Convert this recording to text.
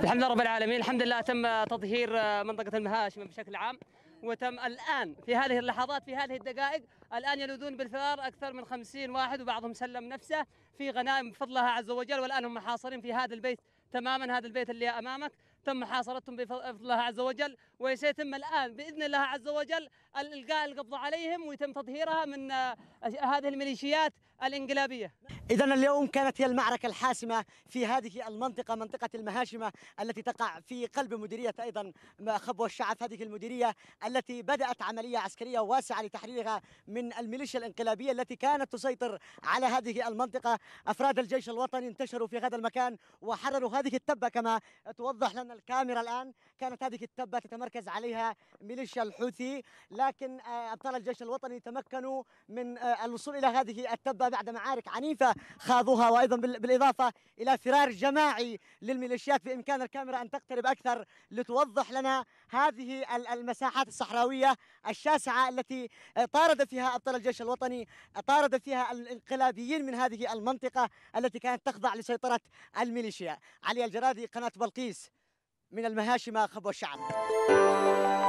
الحمد لله رب العالمين الحمد لله تم تطهير آه، منطقة المهاشم بشكل عام وتم الآن في هذه اللحظات في هذه الدقائق الآن يلوذون بالفرار أكثر من خمسين واحد وبعضهم سلم نفسه في غنائم بفضلها عز وجل والآن هم محاصرين في هذا البيت تماما هذا البيت اللي امامك تم محاصرتهم بفضل الله عز وجل وسيتم الان باذن الله عز وجل القاء القبض عليهم ويتم تطهيرها من آه، هذه الميليشيات الانقلابيه إذا اليوم كانت هي المعركة الحاسمة في هذه المنطقة منطقة المهاشمة التي تقع في قلب مديرية أيضا خبوة الشعب هذه المديرية التي بدأت عملية عسكرية واسعة لتحريرها من الميليشيا الانقلابية التي كانت تسيطر على هذه المنطقة أفراد الجيش الوطني انتشروا في هذا المكان وحرروا هذه التبة كما توضح لنا الكاميرا الآن كانت هذه التبة تتمركز عليها ميليشيا الحوثي لكن آه، أبطال الجيش الوطني تمكنوا من آه، الوصول إلى هذه التبة بعد معارك عنيفة خاضوها وايضا بالاضافه الى فرار جماعي للميليشيات بامكان الكاميرا ان تقترب اكثر لتوضح لنا هذه المساحات الصحراويه الشاسعه التي طارد فيها ابطال الجيش الوطني طارد فيها الانقلابيين من هذه المنطقه التي كانت تخضع لسيطره الميليشيا علي الجرادي قناه بلقيس من المهاشمه خبو الشعب